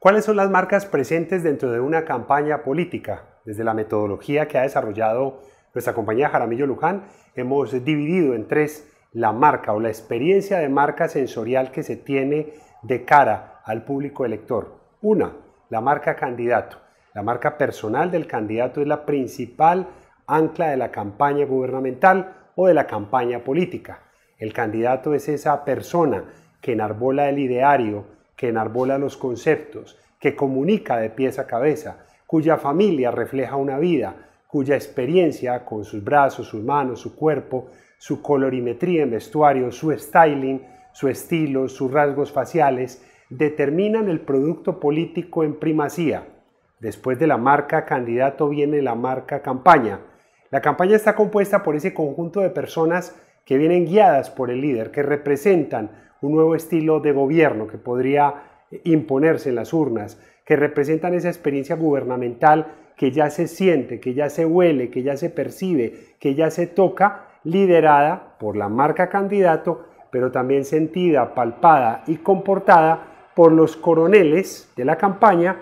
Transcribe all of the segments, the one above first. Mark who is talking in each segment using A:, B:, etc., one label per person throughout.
A: ¿Cuáles son las marcas presentes dentro de una campaña política? Desde la metodología que ha desarrollado nuestra compañía Jaramillo Luján, hemos dividido en tres la marca o la experiencia de marca sensorial que se tiene de cara al público elector. Una, la marca candidato. La marca personal del candidato es la principal ancla de la campaña gubernamental o de la campaña política. El candidato es esa persona que enarbola el ideario, que enarbola los conceptos, que comunica de pies a cabeza, cuya familia refleja una vida, cuya experiencia con sus brazos, sus manos, su cuerpo, su colorimetría en vestuario, su styling, su estilo, sus rasgos faciales, determinan el producto político en primacía. Después de la marca candidato viene la marca campaña. La campaña está compuesta por ese conjunto de personas que vienen guiadas por el líder, que representan un nuevo estilo de gobierno que podría eh, imponerse en las urnas, que representan esa experiencia gubernamental que ya se siente, que ya se huele, que ya se percibe, que ya se toca, liderada por la marca candidato, pero también sentida, palpada y comportada por los coroneles de la campaña,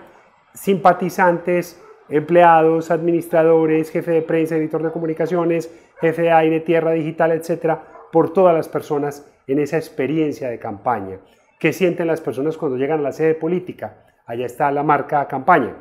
A: simpatizantes, empleados, administradores, jefe de prensa, editor de comunicaciones, jefe de aire, tierra digital, etcétera, por todas las personas en esa experiencia de campaña. ¿Qué sienten las personas cuando llegan a la sede política? Allá está la marca campaña.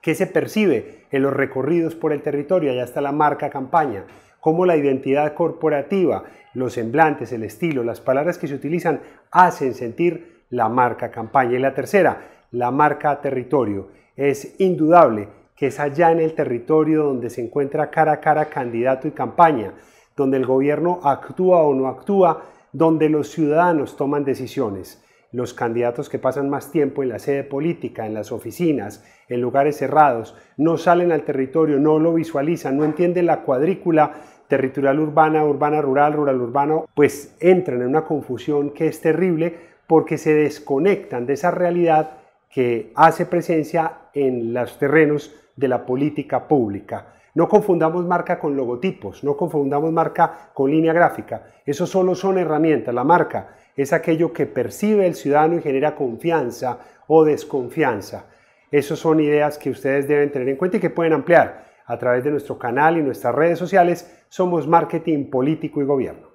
A: ¿Qué se percibe en los recorridos por el territorio? Allá está la marca campaña. Cómo la identidad corporativa, los semblantes, el estilo, las palabras que se utilizan hacen sentir la marca campaña. Y la tercera, la marca territorio. Es indudable que es allá en el territorio donde se encuentra cara a cara candidato y campaña, donde el gobierno actúa o no actúa, donde los ciudadanos toman decisiones. Los candidatos que pasan más tiempo en la sede política, en las oficinas, en lugares cerrados, no salen al territorio, no lo visualizan, no entienden la cuadrícula territorial urbana, urbana rural, rural urbano, pues entran en una confusión que es terrible porque se desconectan de esa realidad que hace presencia en los terrenos de la política pública. No confundamos marca con logotipos, no confundamos marca con línea gráfica. Eso solo son herramientas. La marca es aquello que percibe el ciudadano y genera confianza o desconfianza. Esas son ideas que ustedes deben tener en cuenta y que pueden ampliar a través de nuestro canal y nuestras redes sociales. Somos Marketing Político y Gobierno.